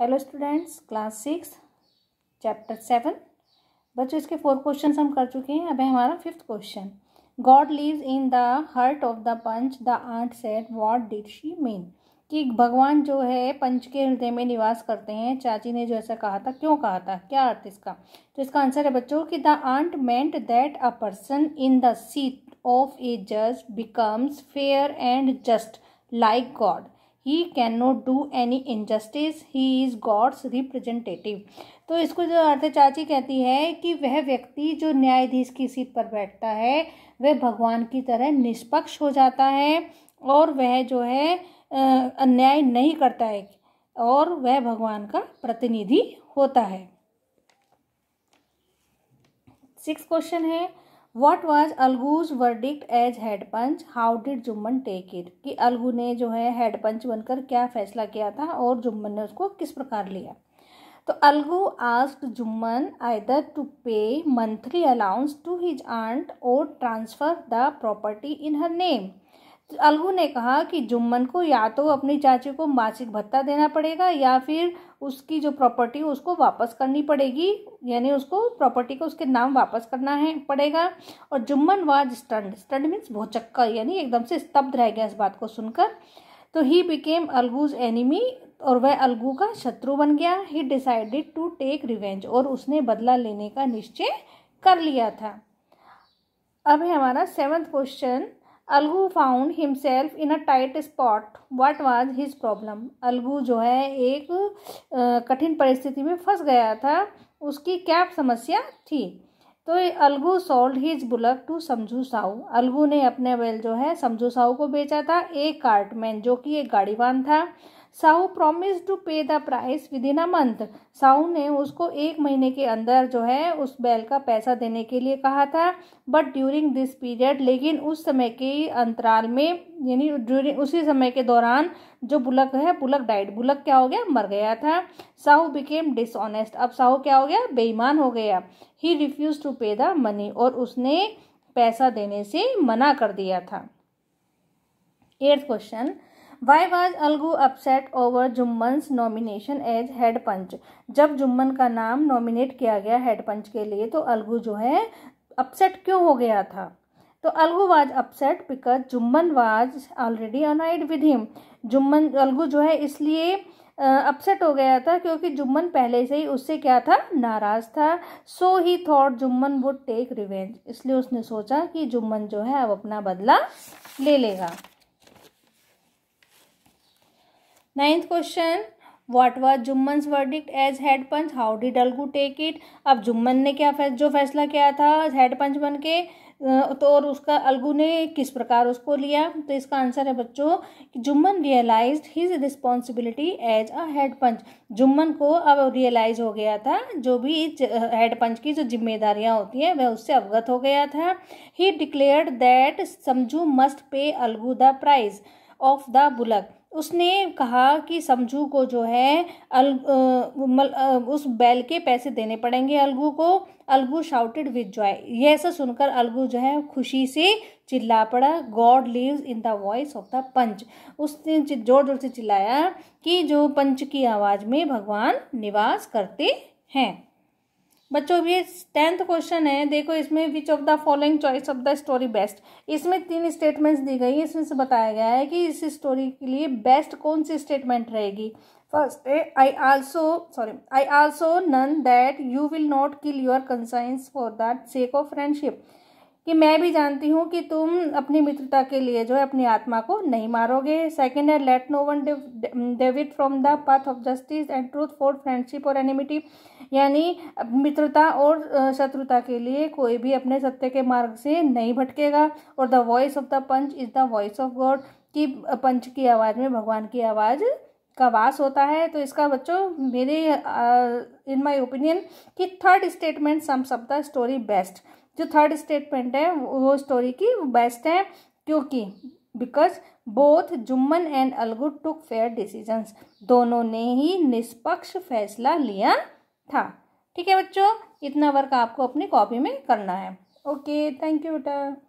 hello students class six chapter seven बच्चों इसके four question हम कर चुके हैं अब है हमारा fifth question God lives in the heart of the panch the aunt said what did she mean कि भगवान जो है पंच के हृदय में निवास करते हैं चाची ने जो ऐसा कहा था क्यों कहा था क्या अर्थ इसका तो इसका आंसर है बच्चों कि the aunt meant that a person in the seat of a जज becomes fair and just like God he can not do any injustice he is God's representative तो इसको जो चाची कहती है कि वह व्यक्ति जो न्यायाधीश की सीट पर बैठता है वह भगवान की तरह निष्पक्ष हो जाता है और वह जो है अन्याय नहीं करता है और वह भगवान का प्रतिनिधि होता है सिक्स क्वेश्चन है what was Algu's verdict as head panch how did Jumman take it कि अलगू ने जो है हेड पंच बनकर क्या फैसला किया था और जुम्मन ने उसको किस प्रकार लिया तो Algu ask Jumman either to pay monthly allowance to his aunt और transfer the property in her name Algu ने कहा कि जुम्मन को या तो अपनी चाची को मासिक भत्ता देना पड़ेगा या फिर उसकी जो प्रॉपर्टी उसको वापस करनी पड़ेगी यानी उसको प्रॉपर्टी को उसके नाम वापस करना है पड़ेगा और Jumman was stunned stunned means भोचक्का यानी एकदम से स्तब्ध रह गया इस बात को सुनकर तो ही बिकेम अलगूज एनिमी और वह अलगू का शत्रु बन गया he decided to take revenge और उसने बदला लेने का निश्चय कर लिया था अब है हमारा seventh question Algu found himself in a tight spot what was his problem Algu जो है एक कठिन परिस्थिति में फंस गया था उसकी क्या समस्या थी तो Algu sold his bullock to Samjhu Sahu Algu ने अपने बैल जो है समझू साहू को बेचा था एक कार्टमैन जो कि एक गाड़ीवान था Sahu promise to pay the price within a month Sahu ने उसको एक महीने के अंदर जो है उस बैल का पैसा देने के लिए कहा था बट ड्यूरिंग दिस पीरियड लेकिन उस समय के अंतराल में यानी ड्यूरिंग उसी समय के दौरान जो बुलक है बुलक डाइट बुलक क्या हो गया मर गया था साहू बिकेम डिसऑनेस्ट अब साहू क्या हो गया बेईमान हो गया he refuse to pay the money और उसने पैसा देने से मना कर दिया था eighth question why was Algu upset over Jumman's nomination as head panch जब जुम्मन का नाम नॉमिनेट किया गया हेड पंच के लिए तो अलगू जो है अपसेट क्यों हो गया था तो Algu was upset because Jumman was already annoyed with him Jumman Algu जो है इसलिए अपसेट हो गया था क्योंकि जुम्मन पहले से ही उससे क्या था नाराज़ था so he thought Jumman would take revenge इसलिए उसने सोचा कि जुम्मन जो है अब अपना बदला ले लेगा ninth question what was Jumman verdict as head panch how did Algu take it अब जुम्मन ने क्या फैस, जो फैसला किया था हेड पंच बन के तो और उसका अलगू ने किस प्रकार उसको लिया तो इसका आंसर है बच्चों कि Jumman realise his responsibility as a head panch Jumman को अब रियलाइज हो गया था जो भी हेड पंच की जो जिम्मेदारियां होती हैं वह उससे अवगत हो गया था he declared that Samjhu must pay Algu the price of the bullock उसने कहा कि समझू को जो है अल, आ, उस बैल के पैसे देने पड़ेंगे अलगू को अलगू शाउटेड विद जॉय यह ऐसा सुनकर अलगू जो है खुशी से चिल्ला पड़ा God lives in the voice of the panch उसने जोर जोर से चिल्लाया कि जो पंच की आवाज़ में भगवान निवास करते हैं बच्चों ये टेंथ क्वेश्चन है देखो इसमें which of the following choice of the story best इसमें तीन स्टेटमेंट्स दी गई इसमें से बताया गया है कि इस स्टोरी के लिए बेस्ट कौन सी स्टेटमेंट रहेगी first I also sorry I also know that you will not kill your conscience for that sake of friendship कि मैं भी जानती हूँ कि तुम अपनी मित्रता के लिए जो है अपनी आत्मा को नहीं मारोगे सेकेंड है let no one deviate from the path of justice and truth for friendship और एनिमिटी यानी मित्रता और शत्रुता के लिए कोई भी अपने सत्य के मार्ग से नहीं भटकेगा और the voice of the panch is the voice of God कि पंच की आवाज़ में भगवान की आवाज़ का वास होता है तो इसका बच्चों मेरे इन माय ओपिनियन कि third statement sums up the story best जो थर्ड स्टेटमेंट है वो स्टोरी की बेस्ट है क्योंकि because both Jumman and Algu took fair decisions दोनों ने ही निष्पक्ष फैसला लिया था ठीक है बच्चों इतना वर्क आपको अपनी कॉपी में करना है ओके थैंक यू बेटा